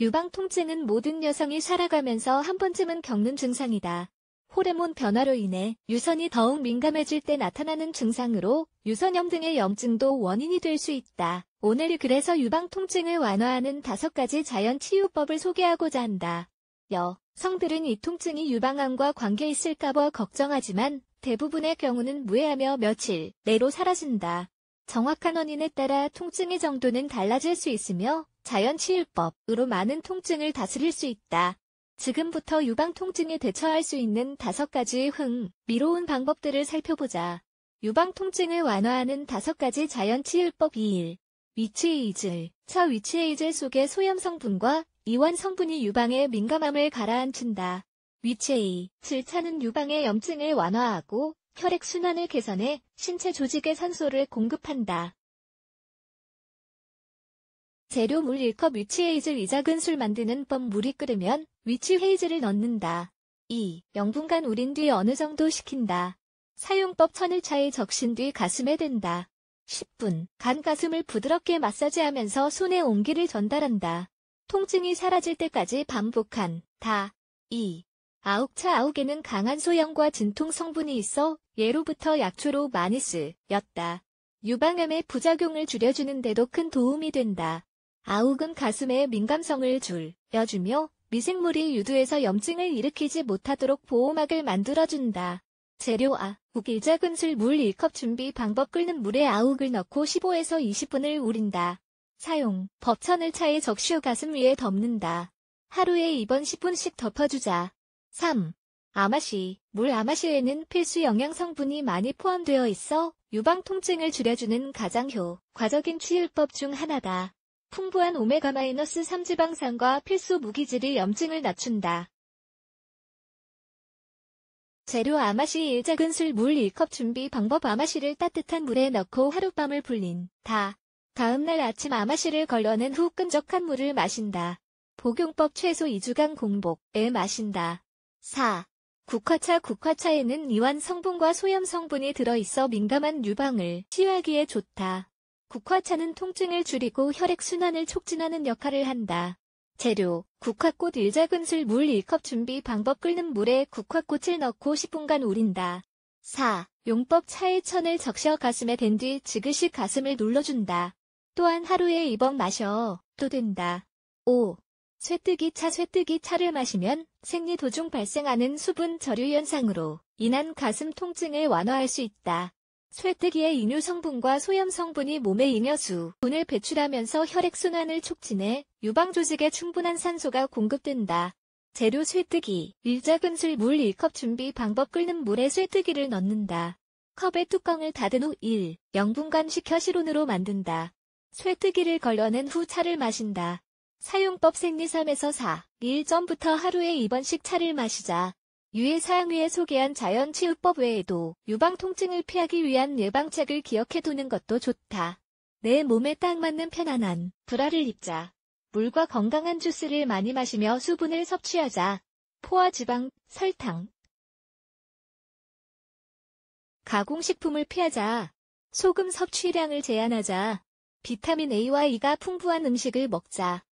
유방통증은 모든 여성이 살아가면서 한 번쯤은 겪는 증상이다. 호르몬 변화로 인해 유선이 더욱 민감해질 때 나타나는 증상으로 유선염 등의 염증도 원인이 될 수 있다. 오늘 그래서 유방통증을 완화하는 다섯 가지 자연 치유법을 소개하고자 한다. 여, 성들은 이 통증이 유방암과 관계 있을까봐 걱정하지만 대부분의 경우는 무해하며 며칠 내로 사라진다. 정확한 원인에 따라 통증의 정도는 달라질 수 있으며 자연치유법으로 많은 통증을 다스릴 수 있다. 지금부터 유방통증에 대처할 수 있는 다섯 가지의 흥미로운 방법들을 살펴보자. 유방통증을 완화하는 다섯 가지 자연치유법 2일. 위치에이즐. 차 위치에이즐 속의 소염 성분과 이완 성분이 유방의 민감함을 가라앉힌다. 위치에이. 질차는 유방의 염증을 완화하고 혈액순환을 개선해 신체 조직에 산소를 공급한다. 재료물 1컵 위치 헤이즐 이작은 술 만드는 법 물이 끓으면 위치 헤이즐을 넣는다. 2. 0분간 우린 뒤 어느 정도 식힌다. 사용법 천일차에 적신 뒤 가슴에 댄다. 10분. 간 가슴을 부드럽게 마사지하면서 손에 온기를 전달한다. 통증이 사라질 때까지 반복한 다. 2. 아욱차 아욱에는 강한 소염과 진통 성분이 있어 예로부터 약초로 많이 쓰였다. 유방염의 부작용을 줄여주는데도 큰 도움이 된다. 아욱은 가슴에 민감성을 줄여주며 미생물이 유두에서 염증을 일으키지 못하도록 보호막을 만들어준다. 재료 아욱 1자 근술 물 1컵 준비 방법 끓는 물에 아욱을 넣고 15에서 20분을 우린다. 사용 법천을 차에 적시어 가슴 위에 덮는다. 하루에 2번 10분씩 덮어주자. 3. 아마시 물 아마시에는 필수 영양 성분이 많이 포함되어 있어 유방 통증을 줄여주는 가장 효과적인 치유법 중 하나다. 풍부한 오메가-3 지방산과 필수 무기질이 염증을 낮춘다. 재료 아마시 1작은 술물 1컵 준비 방법 아마시를 따뜻한 물에 넣고 하룻밤을 불린 다. 다음날 아침 아마시를 걸러낸 후 끈적한 물을 마신다. 복용법 최소 2주간 공복에 마신다. 4. 국화차 국화차에는 이완 성분과 소염 성분이 들어있어 민감한 유방을 치유하기에 좋다. 국화차는 통증을 줄이고 혈액순환을 촉진하는 역할을 한다. 재료, 국화꽃 1작은술 물 1컵 준비 방법 끓는 물에 국화꽃을 넣고 10분간 우린다. 4. 용법 차에 천을 적셔 가슴에 댄 뒤 지그시 가슴을 눌러준다. 또한 하루에 2번 마셔, 도 된다. 5. 쇠뜨기 차 쇠뜨기 차를 마시면 생리 도중 발생하는 수분 저류 현상으로 인한 가슴 통증을 완화할 수 있다. 쇠뜨기의 이뇨 성분과 소염 성분이 몸의 이뇨수, 분을 배출하면서 혈액순환을 촉진해 유방조직에 충분한 산소가 공급된다. 재료 쇠뜨기 일자근술 물 1컵 준비 방법 끓는 물에 쇠뜨기를 넣는다. 컵의 뚜껑을 닫은 후 1. 0분간 식혀 실온으로 만든다. 쇠뜨기를 걸러낸 후 차를 마신다. 사용법 생리 3에서 4. 1전부터 하루에 2번씩 차를 마시자. 유해사항위에 소개한 자연치유법 외에도 유방통증을 피하기 위한 예방책을 기억해두는 것도 좋다. 내 몸에 딱 맞는 편안한 브라를 입자. 물과 건강한 주스를 많이 마시며 수분을 섭취하자. 포화지방, 설탕. 가공식품을 피하자. 소금 섭취량을 제한하자. 비타민 A와 E가 풍부한 음식을 먹자.